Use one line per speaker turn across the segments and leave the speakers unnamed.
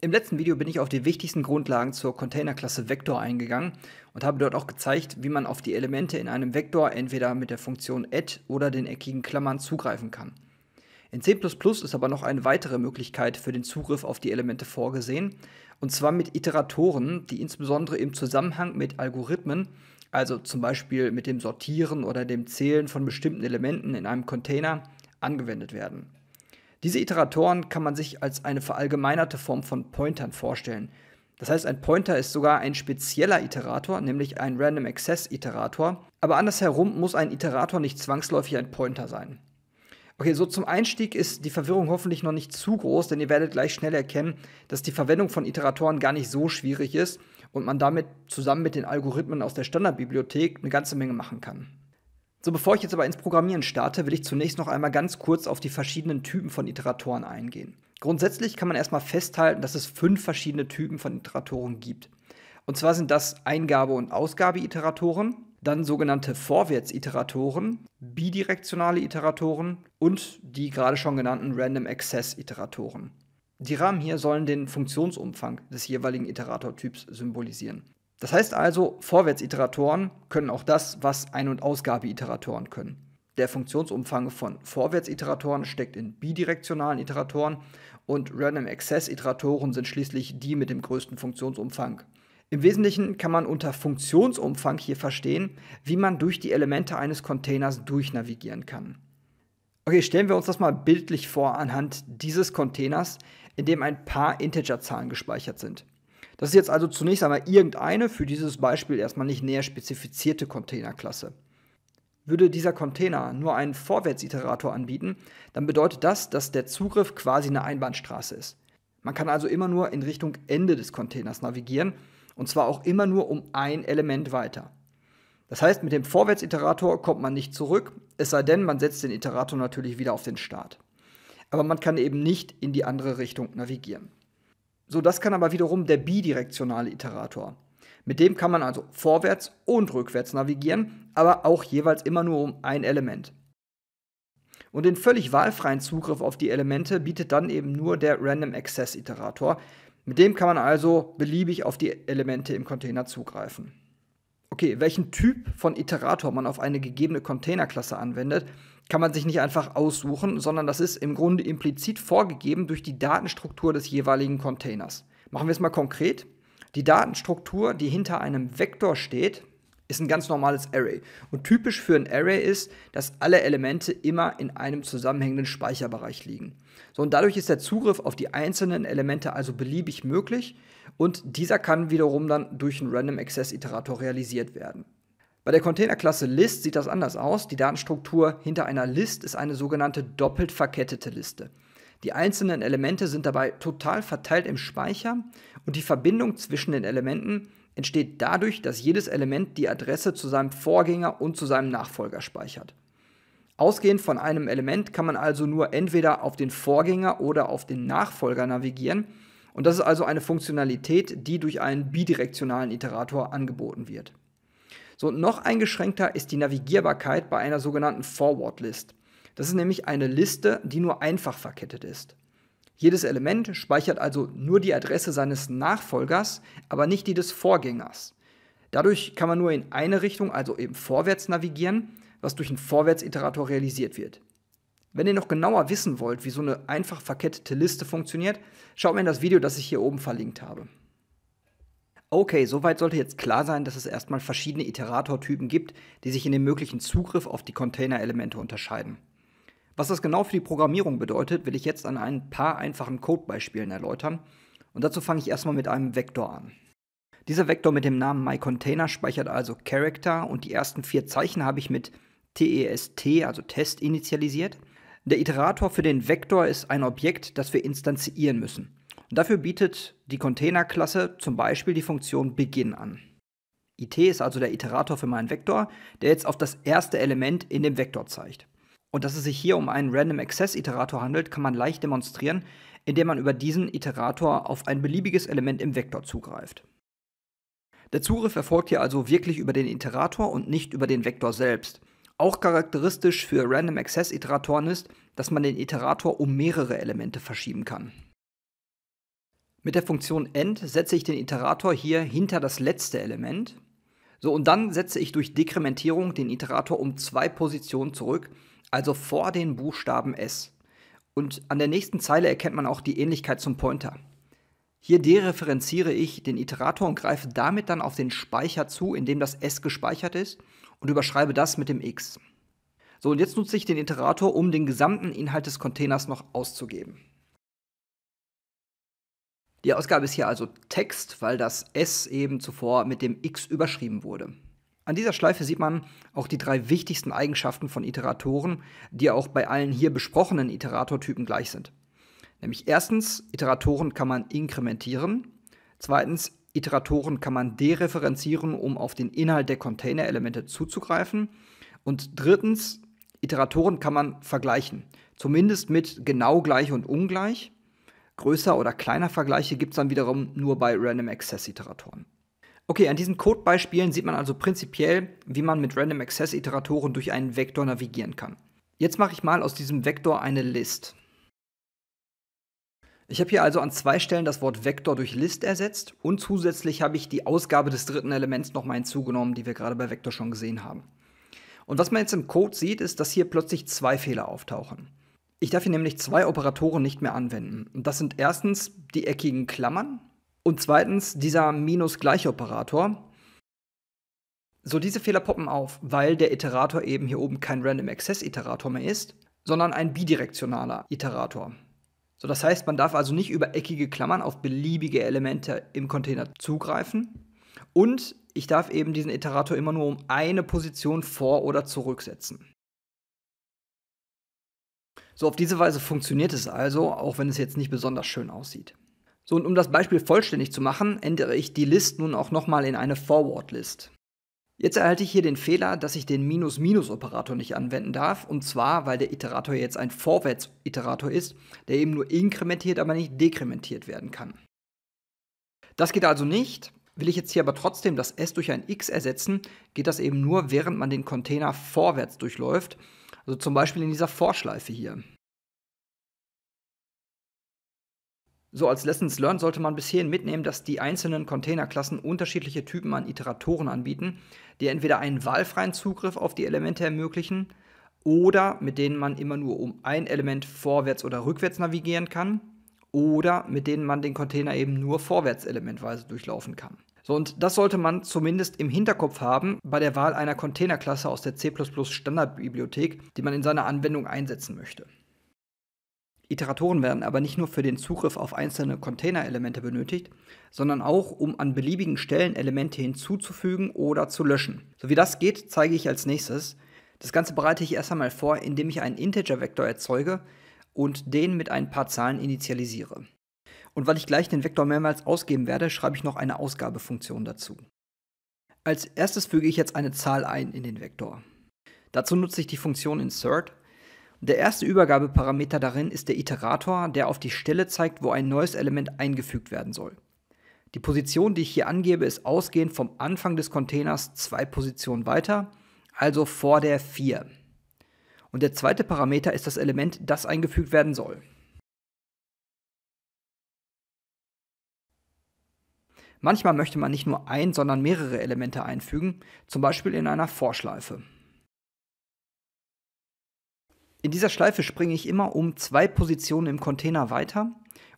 Im letzten Video bin ich auf die wichtigsten Grundlagen zur Containerklasse Vektor eingegangen und habe dort auch gezeigt, wie man auf die Elemente in einem Vektor entweder mit der Funktion add oder den eckigen Klammern zugreifen kann. In C++ ist aber noch eine weitere Möglichkeit für den Zugriff auf die Elemente vorgesehen, und zwar mit Iteratoren, die insbesondere im Zusammenhang mit Algorithmen, also zum Beispiel mit dem Sortieren oder dem Zählen von bestimmten Elementen in einem Container, angewendet werden. Diese Iteratoren kann man sich als eine verallgemeinerte Form von Pointern vorstellen. Das heißt, ein Pointer ist sogar ein spezieller Iterator, nämlich ein Random Access Iterator. Aber andersherum muss ein Iterator nicht zwangsläufig ein Pointer sein. Okay, so zum Einstieg ist die Verwirrung hoffentlich noch nicht zu groß, denn ihr werdet gleich schnell erkennen, dass die Verwendung von Iteratoren gar nicht so schwierig ist und man damit zusammen mit den Algorithmen aus der Standardbibliothek eine ganze Menge machen kann. So, bevor ich jetzt aber ins Programmieren starte, will ich zunächst noch einmal ganz kurz auf die verschiedenen Typen von Iteratoren eingehen. Grundsätzlich kann man erstmal festhalten, dass es fünf verschiedene Typen von Iteratoren gibt. Und zwar sind das Eingabe- und Ausgabe-Iteratoren, dann sogenannte Vorwärts-Iteratoren, bidirektionale Iteratoren und die gerade schon genannten Random Access-Iteratoren. Die Rahmen hier sollen den Funktionsumfang des jeweiligen Iteratortyps symbolisieren. Das heißt also, Vorwärtsiteratoren können auch das, was Ein- und Ausgabeiteratoren können. Der Funktionsumfang von Vorwärtsiteratoren steckt in bidirektionalen Iteratoren und Random Access Iteratoren sind schließlich die mit dem größten Funktionsumfang. Im Wesentlichen kann man unter Funktionsumfang hier verstehen, wie man durch die Elemente eines Containers durchnavigieren kann. Okay, stellen wir uns das mal bildlich vor anhand dieses Containers, in dem ein paar Integerzahlen gespeichert sind. Das ist jetzt also zunächst einmal irgendeine für dieses Beispiel erstmal nicht näher spezifizierte Containerklasse. Würde dieser Container nur einen Vorwärtsiterator anbieten, dann bedeutet das, dass der Zugriff quasi eine Einbahnstraße ist. Man kann also immer nur in Richtung Ende des Containers navigieren und zwar auch immer nur um ein Element weiter. Das heißt, mit dem Vorwärtsiterator kommt man nicht zurück, es sei denn, man setzt den Iterator natürlich wieder auf den Start. Aber man kann eben nicht in die andere Richtung navigieren. So, das kann aber wiederum der bidirektionale Iterator. Mit dem kann man also vorwärts und rückwärts navigieren, aber auch jeweils immer nur um ein Element. Und den völlig wahlfreien Zugriff auf die Elemente bietet dann eben nur der Random Access Iterator. Mit dem kann man also beliebig auf die Elemente im Container zugreifen okay, welchen Typ von Iterator man auf eine gegebene Containerklasse anwendet, kann man sich nicht einfach aussuchen, sondern das ist im Grunde implizit vorgegeben durch die Datenstruktur des jeweiligen Containers. Machen wir es mal konkret. Die Datenstruktur, die hinter einem Vektor steht, ist ein ganz normales Array. Und typisch für ein Array ist, dass alle Elemente immer in einem zusammenhängenden Speicherbereich liegen. So, und dadurch ist der Zugriff auf die einzelnen Elemente also beliebig möglich und dieser kann wiederum dann durch einen Random Access Iterator realisiert werden. Bei der Containerklasse List sieht das anders aus. Die Datenstruktur hinter einer List ist eine sogenannte doppelt verkettete Liste. Die einzelnen Elemente sind dabei total verteilt im Speicher und die Verbindung zwischen den Elementen entsteht dadurch, dass jedes Element die Adresse zu seinem Vorgänger und zu seinem Nachfolger speichert. Ausgehend von einem Element kann man also nur entweder auf den Vorgänger oder auf den Nachfolger navigieren. Und das ist also eine Funktionalität, die durch einen bidirektionalen Iterator angeboten wird. So, noch eingeschränkter ist die Navigierbarkeit bei einer sogenannten Forward List. Das ist nämlich eine Liste, die nur einfach verkettet ist. Jedes Element speichert also nur die Adresse seines Nachfolgers, aber nicht die des Vorgängers. Dadurch kann man nur in eine Richtung, also eben vorwärts navigieren, was durch einen Vorwärtsiterator realisiert wird. Wenn ihr noch genauer wissen wollt, wie so eine einfach verkettete Liste funktioniert, schaut mir in das Video, das ich hier oben verlinkt habe. Okay, soweit sollte jetzt klar sein, dass es erstmal verschiedene Iteratortypen gibt, die sich in dem möglichen Zugriff auf die Container-Elemente unterscheiden. Was das genau für die Programmierung bedeutet, will ich jetzt an ein paar einfachen Codebeispielen erläutern. Und dazu fange ich erstmal mit einem Vektor an. Dieser Vektor mit dem Namen myContainer speichert also Character und die ersten vier Zeichen habe ich mit test, e also Test, initialisiert. Der Iterator für den Vektor ist ein Objekt, das wir instanziieren müssen. Und dafür bietet die Container-Klasse zum Beispiel die Funktion begin an. it ist also der Iterator für meinen Vektor, der jetzt auf das erste Element in dem Vektor zeigt. Und dass es sich hier um einen Random Access Iterator handelt, kann man leicht demonstrieren, indem man über diesen Iterator auf ein beliebiges Element im Vektor zugreift. Der Zugriff erfolgt hier also wirklich über den Iterator und nicht über den Vektor selbst. Auch charakteristisch für Random Access Iteratoren ist, dass man den Iterator um mehrere Elemente verschieben kann. Mit der Funktion end setze ich den Iterator hier hinter das letzte Element. So, und dann setze ich durch Dekrementierung den Iterator um zwei Positionen zurück, also vor den Buchstaben S. Und an der nächsten Zeile erkennt man auch die Ähnlichkeit zum Pointer. Hier dereferenziere ich den Iterator und greife damit dann auf den Speicher zu, in dem das S gespeichert ist, und überschreibe das mit dem X. So, und jetzt nutze ich den Iterator, um den gesamten Inhalt des Containers noch auszugeben. Die Ausgabe ist hier also Text, weil das S eben zuvor mit dem X überschrieben wurde. An dieser Schleife sieht man auch die drei wichtigsten Eigenschaften von Iteratoren, die auch bei allen hier besprochenen Iteratortypen gleich sind. Nämlich erstens, Iteratoren kann man inkrementieren. Zweitens, Iteratoren kann man dereferenzieren, um auf den Inhalt der Container-Elemente zuzugreifen. Und drittens, Iteratoren kann man vergleichen. Zumindest mit genau gleich und ungleich. Größer oder kleiner Vergleiche gibt es dann wiederum nur bei Random Access Iteratoren. Okay, an diesen Codebeispielen sieht man also prinzipiell, wie man mit Random Access Iteratoren durch einen Vektor navigieren kann. Jetzt mache ich mal aus diesem Vektor eine List. Ich habe hier also an zwei Stellen das Wort Vektor durch List ersetzt und zusätzlich habe ich die Ausgabe des dritten Elements nochmal hinzugenommen, die wir gerade bei Vektor schon gesehen haben. Und was man jetzt im Code sieht, ist, dass hier plötzlich zwei Fehler auftauchen. Ich darf hier nämlich zwei Operatoren nicht mehr anwenden. Und das sind erstens die eckigen Klammern und zweitens dieser Minus-Gleich-Operator. So, diese Fehler poppen auf, weil der Iterator eben hier oben kein Random Access Iterator mehr ist, sondern ein bidirektionaler Iterator. So, das heißt, man darf also nicht über eckige Klammern auf beliebige Elemente im Container zugreifen und ich darf eben diesen Iterator immer nur um eine Position vor- oder zurücksetzen. So, auf diese Weise funktioniert es also, auch wenn es jetzt nicht besonders schön aussieht. So, und um das Beispiel vollständig zu machen, ändere ich die List nun auch nochmal in eine Forward-List. Jetzt erhalte ich hier den Fehler, dass ich den Minus-Minus-Operator nicht anwenden darf, und zwar, weil der Iterator jetzt ein Vorwärts-Iterator ist, der eben nur inkrementiert, aber nicht dekrementiert werden kann. Das geht also nicht. Will ich jetzt hier aber trotzdem das S durch ein X ersetzen, geht das eben nur, während man den Container vorwärts durchläuft, also zum Beispiel in dieser Vorschleife hier. So als Lessons Learned sollte man bisher mitnehmen, dass die einzelnen Containerklassen unterschiedliche Typen an Iteratoren anbieten, die entweder einen wahlfreien Zugriff auf die Elemente ermöglichen oder mit denen man immer nur um ein Element vorwärts oder rückwärts navigieren kann oder mit denen man den Container eben nur vorwärts elementweise durchlaufen kann. So, und das sollte man zumindest im Hinterkopf haben bei der Wahl einer Containerklasse aus der C++ Standardbibliothek, die man in seiner Anwendung einsetzen möchte. Iteratoren werden aber nicht nur für den Zugriff auf einzelne Container-Elemente benötigt, sondern auch, um an beliebigen Stellen Elemente hinzuzufügen oder zu löschen. So wie das geht, zeige ich als nächstes. Das Ganze bereite ich erst einmal vor, indem ich einen Integer-Vektor erzeuge und den mit ein paar Zahlen initialisiere. Und weil ich gleich den Vektor mehrmals ausgeben werde, schreibe ich noch eine Ausgabefunktion dazu. Als erstes füge ich jetzt eine Zahl ein in den Vektor. Dazu nutze ich die Funktion insert, der erste Übergabeparameter darin ist der Iterator, der auf die Stelle zeigt, wo ein neues Element eingefügt werden soll. Die Position, die ich hier angebe, ist ausgehend vom Anfang des Containers zwei Positionen weiter, also vor der 4. Und der zweite Parameter ist das Element, das eingefügt werden soll. Manchmal möchte man nicht nur ein, sondern mehrere Elemente einfügen, zum Beispiel in einer Vorschleife. In dieser Schleife springe ich immer um zwei Positionen im Container weiter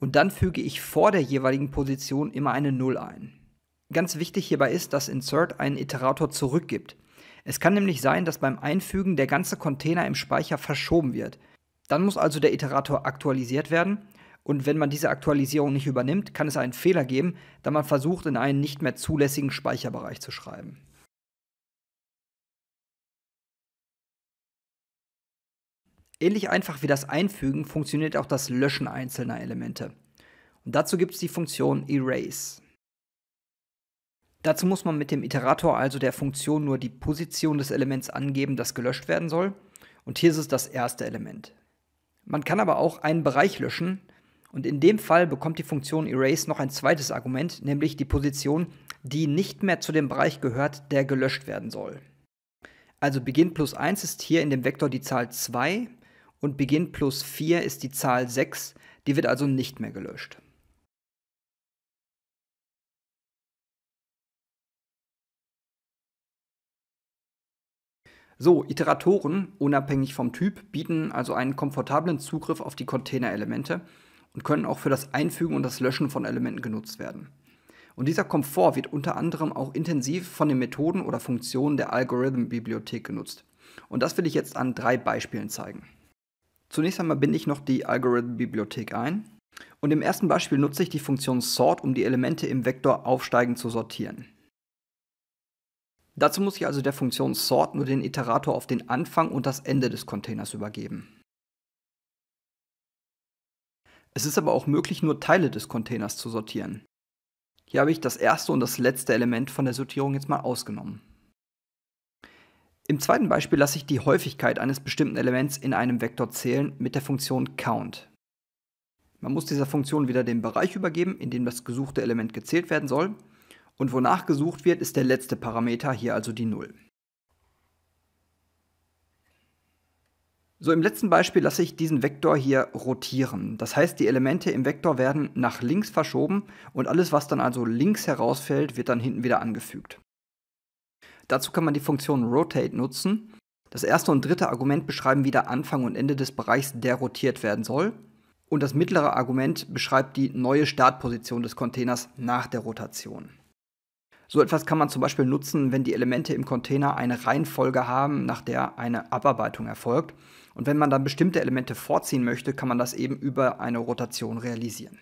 und dann füge ich vor der jeweiligen Position immer eine Null ein. Ganz wichtig hierbei ist, dass Insert einen Iterator zurückgibt. Es kann nämlich sein, dass beim Einfügen der ganze Container im Speicher verschoben wird. Dann muss also der Iterator aktualisiert werden und wenn man diese Aktualisierung nicht übernimmt, kann es einen Fehler geben, da man versucht, in einen nicht mehr zulässigen Speicherbereich zu schreiben. Ähnlich einfach wie das Einfügen funktioniert auch das Löschen einzelner Elemente. Und dazu gibt es die Funktion Erase. Dazu muss man mit dem Iterator also der Funktion nur die Position des Elements angeben, das gelöscht werden soll. Und hier ist es das erste Element. Man kann aber auch einen Bereich löschen und in dem Fall bekommt die Funktion Erase noch ein zweites Argument, nämlich die Position, die nicht mehr zu dem Bereich gehört, der gelöscht werden soll. Also Beginn plus 1 ist hier in dem Vektor die Zahl 2 und Beginn plus 4 ist die Zahl 6, die wird also nicht mehr gelöscht. So, Iteratoren, unabhängig vom Typ, bieten also einen komfortablen Zugriff auf die Container-Elemente und können auch für das Einfügen und das Löschen von Elementen genutzt werden. Und dieser Komfort wird unter anderem auch intensiv von den Methoden oder Funktionen der Algorithm-Bibliothek genutzt. Und das will ich jetzt an drei Beispielen zeigen. Zunächst einmal binde ich noch die Algorithm-Bibliothek ein. Und im ersten Beispiel nutze ich die Funktion sort, um die Elemente im Vektor aufsteigend zu sortieren. Dazu muss ich also der Funktion sort nur den Iterator auf den Anfang und das Ende des Containers übergeben. Es ist aber auch möglich, nur Teile des Containers zu sortieren. Hier habe ich das erste und das letzte Element von der Sortierung jetzt mal ausgenommen. Im zweiten Beispiel lasse ich die Häufigkeit eines bestimmten Elements in einem Vektor zählen mit der Funktion count. Man muss dieser Funktion wieder den Bereich übergeben, in dem das gesuchte Element gezählt werden soll. Und wonach gesucht wird, ist der letzte Parameter, hier also die 0. So, im letzten Beispiel lasse ich diesen Vektor hier rotieren. Das heißt, die Elemente im Vektor werden nach links verschoben und alles, was dann also links herausfällt, wird dann hinten wieder angefügt. Dazu kann man die Funktion Rotate nutzen. Das erste und dritte Argument beschreiben wieder Anfang und Ende des Bereichs, der rotiert werden soll. Und das mittlere Argument beschreibt die neue Startposition des Containers nach der Rotation. So etwas kann man zum Beispiel nutzen, wenn die Elemente im Container eine Reihenfolge haben, nach der eine Abarbeitung erfolgt. Und wenn man dann bestimmte Elemente vorziehen möchte, kann man das eben über eine Rotation realisieren.